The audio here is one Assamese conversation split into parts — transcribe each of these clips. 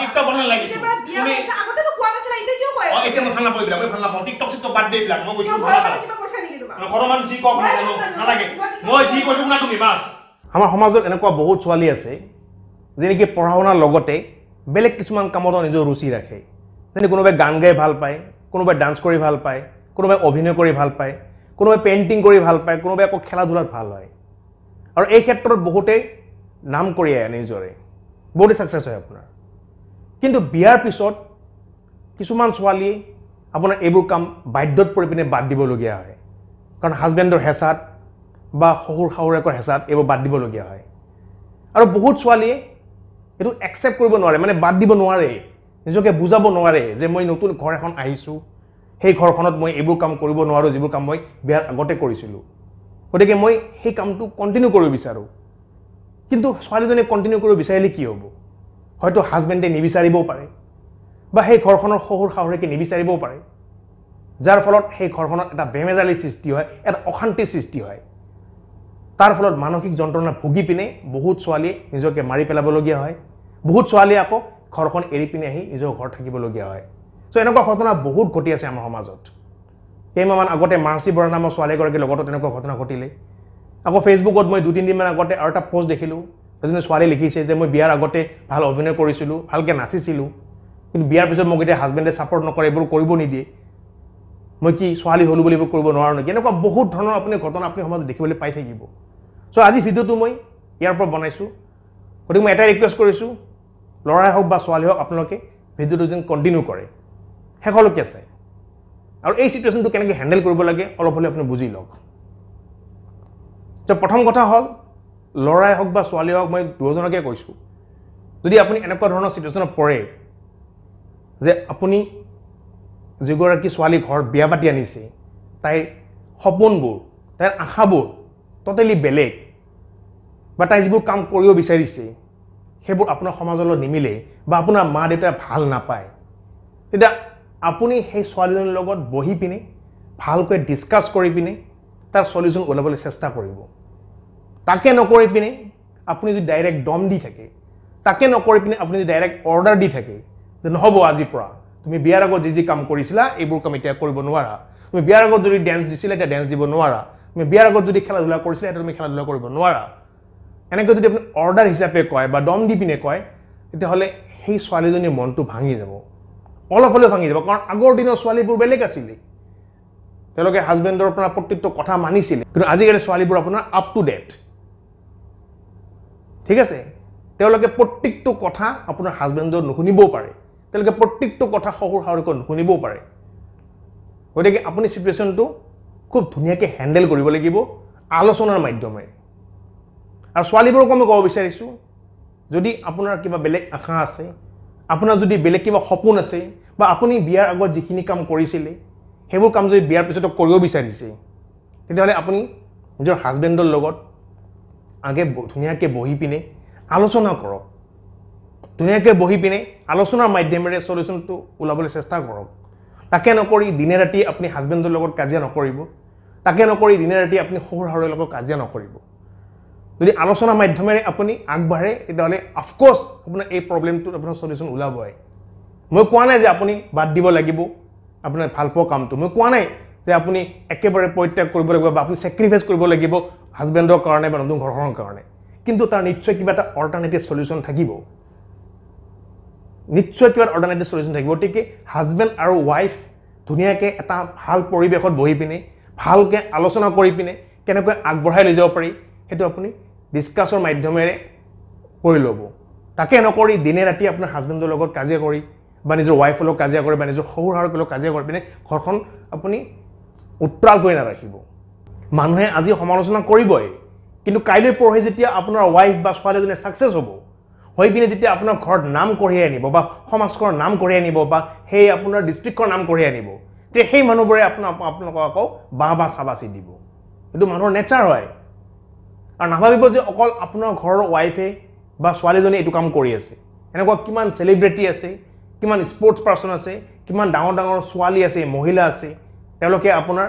টিকটক বনাই লাগিছো তুমি আগতে তো কোৱা নাছিলা ইতে কিয় কয় অ এতে মই খানা পইবিলা মই খানা পাও টিকটক সিটো বাদ দেই বিলা মই কৈছো ভাল লাগে কিবা কৈছা নেকি তুমি আমাৰ হৰমান জি কক না জানো নালাগে মই জি কৈছো না তুমি বাস আমাৰ সমাজত এনেকুৱা বহুত ছোৱালী আছে যে নেকি পঢ়া শুনাৰ লগতে বেলেগ কিছুমান কামতো নিজৰ ৰুচি ৰাখে যেনে কোনোবাই গান গাই ভাল পায় কোনোবাই ডান্স কৰি ভাল পায় কোনোবাই অভিনয় কৰি ভাল পায় কোনোবাই পেইণ্টিং কৰি ভাল পায় কোনোবাই আকৌ খেলা ধূলাত ভাল হয় আৰু এই ক্ষেত্ৰত বহুতে নাম কৰি আহে নিজৰে বহুতে ছাকচেছ হয় আপোনাৰ কিন্তু বিয়াৰ পিছত কিছুমান ছোৱালী আপোনাৰ এইবোৰ কাম বাধ্যত পৰি পিনে বাদ দিবলগীয়া হয় কাৰণ হাজবেণ্ডৰ হেঁচাত বা শহুৰ শাহুৰেকৰ হেঁচাত এইবোৰ বাদ দিবলগীয়া হয় আৰু বহুত ছোৱালীয়ে এইটো একচেপ্ট কৰিব নোৱাৰে মানে বাদ দিব নোৱাৰে নিজকে বুজাব নোৱাৰে যে মই নতুন ঘৰ এখন আহিছোঁ সেই ঘৰখনত মই এইবোৰ কাম কৰিব নোৱাৰোঁ যিবোৰ কাম মই বিয়াৰ আগতে কৰিছিলোঁ গতিকে মই সেই কামটো কণ্টিনিউ কৰিব বিচাৰোঁ কিন্তু ছোৱালীজনীয়ে কণ্টিনিউ কৰিব বিচাৰিলে কি হ'ব হয়তো হাজবেণ্ডে নিবিচাৰিবও পাৰে বা সেই ঘৰখনৰ শহুৰ শাহুৰিকে নিবিচাৰিবও পাৰে যাৰ ফলত সেই ঘৰখনত এটা বেমেজালিৰ সৃষ্টি হয় এটা অশান্তিৰ সৃষ্টি হয় তাৰ ফলত মানসিক যন্ত্ৰণা ভুগি পিনে বহুত ছোৱালীয়ে নিজকে মাৰি পেলাবলগীয়া হয় বহুত ছোৱালীয়ে আকৌ ঘৰখন এৰি পিনে আহি নিজৰ ঘৰত থাকিবলগীয়া হয় চ' এনেকুৱা ঘটনা বহুত ঘটি আছে আমাৰ সমাজত কেইমাহমান আগতে মাৰ্চি বৰা নামৰ ছোৱালীগৰাকীৰ লগতো তেনেকুৱা ঘটনা ঘটিলে আকৌ ফেচবুকত মই দুই তিনিদিনমান আগতে আৰু এটা পষ্ট দেখিলোঁ এজনী ছোৱালী লিখিছে যে মই বিয়াৰ আগতে ভাল অভিনয় কৰিছিলোঁ ভালকৈ নাচিছিলোঁ কিন্তু বিয়াৰ পিছত মোক এতিয়া হাজবেণ্ডে ছাপৰ্ট নকৰে এইবোৰ কৰিব নিদিয়ে মই কি ছোৱালী হ'লোঁ বুলি এইবোৰ কৰিব নোৱাৰোঁ নেকি এনেকুৱা বহুত ধৰণৰ আপুনি ঘটনা আপুনি সমাজত দেখিবলৈ পাই থাকিব চ' আজি ভিডিঅ'টো মই ইয়াৰ ওপৰত বনাইছোঁ গতিকে মই এটাই ৰিকুৱেষ্ট কৰিছোঁ ল'ৰাই হওক বা ছোৱালী হওক আপোনালোকে ভিডিঅ'টো যেন কণ্টিনিউ কৰে শেষলৈকে আছে আৰু এই ছিটুৱেশ্যনটো কেনেকৈ হেণ্ডেল কৰিব লাগে অলপ হ'লেও আপুনি বুজি লওক ত' প্ৰথম কথা হ'ল ল'ৰাই হওক বা ছোৱালীয়ে হওক মই দুয়োজনকে কৈছোঁ যদি আপুনি এনেকুৱা ধৰণৰ চিটুৱেশ্যনত পৰে যে আপুনি যিগৰাকী ছোৱালী ঘৰত বিয়া পাতি আনিছে তাইৰ সপোনবোৰ তাইৰ আশাবোৰ ট'টেলি বেলেগ বা তাই যিবোৰ কাম কৰিব বিচাৰিছে সেইবোৰ আপোনাৰ সমাজলৈ নিমিলে বা আপোনাৰ মা দেউতাই ভাল নাপায় তেতিয়া আপুনি সেই ছোৱালীজনীৰ লগত বহি পিনে ভালকৈ ডিছকাছ কৰি পিনে তাৰ ছলিউশ্যন ওলাবলৈ চেষ্টা কৰিব তাকে নকৰি পিনে আপুনি যদি ডাইৰেক্ট দম দি থাকে তাকে নকৰি পিনে আপুনি যদি ডাইৰেক্ট অৰ্ডাৰ দি থাকে যে নহ'ব আজিৰ পৰা তুমি বিয়াৰ আগত যি যি কাম কৰিছিলা এইবোৰ কাম এতিয়া কৰিব নোৱাৰা তুমি বিয়াৰ আগত যদি ডেন্স দিছিলা এতিয়া ডেন্স দিব নোৱাৰা তুমি বিয়াৰ আগত যদি খেলা ধূলা কৰিছিলা এতিয়া তুমি খেলা ধূলা কৰিব নোৱাৰা এনেকৈ যদি আপুনি অৰ্ডাৰ হিচাপে কয় বা দম দি পিনে কয় তেতিয়াহ'লে সেই ছোৱালীজনীৰ মনটো ভাঙি যাব অলপ হ'লেও ভাঙি যাব কাৰণ আগৰ দিনৰ ছোৱালীবোৰ বেলেগ আছিলে তেওঁলোকে হাজবেণ্ডৰ পৰা প্ৰত্যেকটো কথা মানিছিলে কিন্তু আজিকালি ছোৱালীবোৰ আপোনাৰ আপ টু ডেট ঠিক আছে তেওঁলোকে প্ৰত্যেকটো কথা আপোনাৰ হাজবেণ্ডৰ নুশুনিবও পাৰে তেওঁলোকে প্ৰত্যেকটো কথা শহুৰ শাহুৰিকৰ নুশুনিবও পাৰে গতিকে আপুনি ছিটুৱেশ্যনটো খুব ধুনীয়াকৈ হেণ্ডেল কৰিব লাগিব আলোচনাৰ মাধ্যমেৰে আৰু ছোৱালীবোৰকো আমি ক'ব বিচাৰিছোঁ যদি আপোনাৰ কিবা বেলেগ আশা আছে আপোনাৰ যদি বেলেগ কিবা সপোন আছে বা আপুনি বিয়াৰ আগত যিখিনি কাম কৰিছিলে সেইবোৰ কাম যদি বিয়াৰ পিছতো কৰিব বিচাৰিছে তেতিয়াহ'লে আপুনি নিজৰ হাজবেণ্ডৰ লগত আগে ধুনীয়াকৈ বহি পিনে আলোচনা কৰক ধুনীয়াকৈ বহি পিনে আলোচনাৰ মাধ্যমেৰে চলিউশ্যনটো ওলাবলৈ চেষ্টা কৰক তাকে নকৰি দিনে ৰাতি আপুনি হাজবেণ্ডৰ লগত কাজিয়া নকৰিব তাকে নকৰি দিনে ৰাতি আপুনি শহুৰ শাহুৰৰ লগত কাজিয়া নকৰিব যদি আলোচনা মাধ্যমেৰে আপুনি আগবাঢ়ে তেতিয়াহ'লে অফক'ৰ্ছ আপোনাৰ এই প্ৰব্লেমটোত আপোনাৰ চলিউশ্যন ওলাবই মই কোৱা নাই যে আপুনি বাদ দিব লাগিব আপোনাৰ ভাল পোৱা কামটো মই কোৱা নাই যে আপুনি একেবাৰে পৰিত্যাগ কৰিব লাগিব বা আপুনি চেক্ৰিফাইচ কৰিব লাগিব হাজবেণ্ডৰ কাৰণে বা নতুন ঘৰখনৰ কাৰণে কিন্তু তাৰ নিশ্চয় কিবা এটা অল্টাৰনেটিভ চলিউশ্যন থাকিব নিশ্চয় কিবা অল্টাৰনেটিভ চলিউশ্যন থাকিব গতিকে হাজবেণ্ড আৰু ৱাইফ ধুনীয়াকৈ এটা ভাল পৰিৱেশত বহি পিনে ভালকৈ আলোচনা কৰি পিনে কেনেকৈ আগবঢ়াই লৈ যাব পাৰি সেইটো আপুনি ডিছকাছৰ মাধ্যমেৰে কৰি ল'ব তাকে নকৰি দিনে ৰাতি আপোনাৰ হাজবেণ্ডৰ লগত কাজিয়া কৰি বা নিজৰ ৱাইফৰ লগত কাজিয়া কৰি বা নিজৰ শহুৰ হাৰকৰ লগত কাজিয়া কৰি পিনে ঘৰখন আপুনি উত্তৰাল কৰি নাৰাখিব মানুহে আজি সমালোচনা কৰিবই কিন্তু কাইলৈ পঢ়ে যেতিয়া আপোনাৰ ৱাইফ বা ছোৱালীজনী ছাকচেছ হ'ব হৈ পিনে যেতিয়া আপোনাৰ ঘৰত নাম কঢ়িয়াই আনিব বা সমাজখনৰ নাম কঢ়িয়াই আনিব বা সেই আপোনাৰ ডিষ্ট্ৰিক্টখনৰ নাম কঢ়িয়াই আনিব তেতিয়া সেই মানুহবোৰে আপোনাৰ আপোনালোকক আকৌ বাঁহ বা চাবাচি দিব এইটো মানুহৰ নেচাৰ হয় আৰু নাভাবিব যে অকল আপোনাৰ ঘৰৰ ৱাইফে বা ছোৱালীজনীয়ে এইটো কাম কৰি আছে এনেকুৱা কিমান চেলিব্ৰিটি আছে কিমান স্পৰ্টছ পাৰ্চন আছে কিমান ডাঙৰ ডাঙৰ ছোৱালী আছে মহিলা আছে তেওঁলোকে আপোনাৰ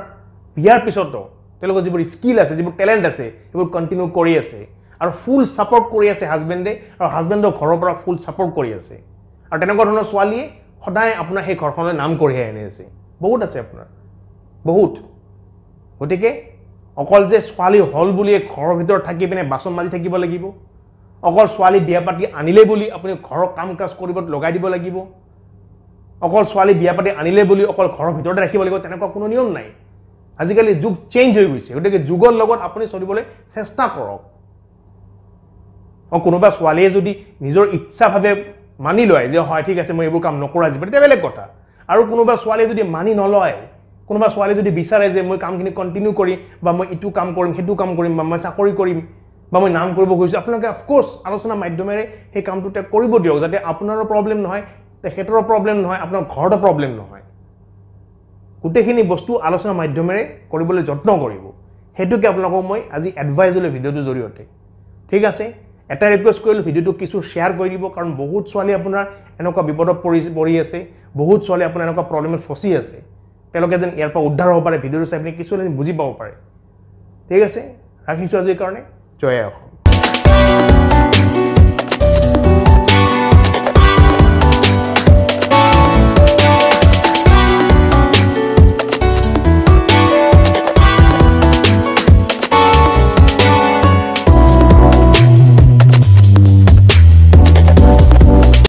বিয়াৰ পিছতো তেওঁলোকৰ যিবোৰ স্কিল আছে যিবোৰ টেলেণ্ট আছে সেইবোৰ কণ্টিনিউ কৰি আছে আৰু ফুল ছাপৰ্ট কৰি আছে হাজবেণ্ডে আৰু হাজবেণ্ডৰ ঘৰৰ পৰা ফুল ছাপৰ্ট কৰি আছে আৰু তেনেকুৱা ধৰণৰ ছোৱালীয়ে সদায় আপোনাৰ সেই ঘৰখনলৈ নাম কঢ়িয়াই আনি আছে বহুত আছে আপোনাৰ বহুত গতিকে অকল যে ছোৱালী হ'ল বুলিয়ে ঘৰৰ ভিতৰত থাকি পিনে বাচন মাৰি থাকিব লাগিব অকল ছোৱালী বিয়া পাতি আনিলে বুলি আপুনি ঘৰৰ কাম কাজ কৰিব লগাই দিব লাগিব অকল ছোৱালী বিয়া পাতি আনিলে বুলি অকল ঘৰৰ ভিতৰতে ৰাখিব লাগিব তেনেকুৱা কোনো নিয়ম নাই আজিকালি যুগ চেঞ্জ হৈ গৈছে গতিকে যুগৰ লগত আপুনি চলিবলৈ চেষ্টা কৰক অঁ কোনোবা ছোৱালীয়ে যদি নিজৰ ইচ্ছাভাৱে মানি লয় যে হয় ঠিক আছে মই এইবোৰ কাম নকৰোঁ আজি তেতিয়া বেলেগ কথা আৰু কোনোবা ছোৱালীয়ে যদি মানি নলয় কোনোবা ছোৱালীয়ে যদি বিচাৰে যে মই কামখিনি কণ্টিনিউ কৰিম বা মই ইটো কাম কৰিম সেইটো কাম কৰিম বা মই চাকৰি কৰিম বা মই নাম কৰিব খুজিছোঁ আপোনালোকে অফক'ৰ্চ আলোচনা মাধ্যমেৰে সেই কামটো তেওঁ কৰিব দিয়ক যাতে আপোনাৰো প্ৰব্লেম নহয় তেখেতৰো প্ৰব্লেম নহয় আপোনাৰ ঘৰতো প্ৰব্লেম নহয় গোটেইখিনি বস্তু আলোচনা মাধ্যমেৰে কৰিবলৈ যত্ন কৰিব সেইটোকে আপোনালোকক মই আজি এডভাইজ দিলোঁ ভিডিঅ'টোৰ জৰিয়তে ঠিক আছে এটাই ৰিকুৱেষ্ট কৰিলোঁ ভিডিঅ'টো কিছু শ্বেয়াৰ কৰি দিব কাৰণ বহুত ছোৱালী আপোনাৰ এনেকুৱা বিপদত পৰি পৰি আছে বহুত ছোৱালী আপোনাৰ এনেকুৱা প্ৰব্লেমত ফচি আছে তেওঁলোকে যেন ইয়াৰ পৰা উদ্ধাৰ হ'ব পাৰে ভিডিঅ'টো চাই পিনি কিছু বুজি পাব পাৰে ঠিক আছে ৰাখিছোঁ আজিৰ কাৰণে জয় অসম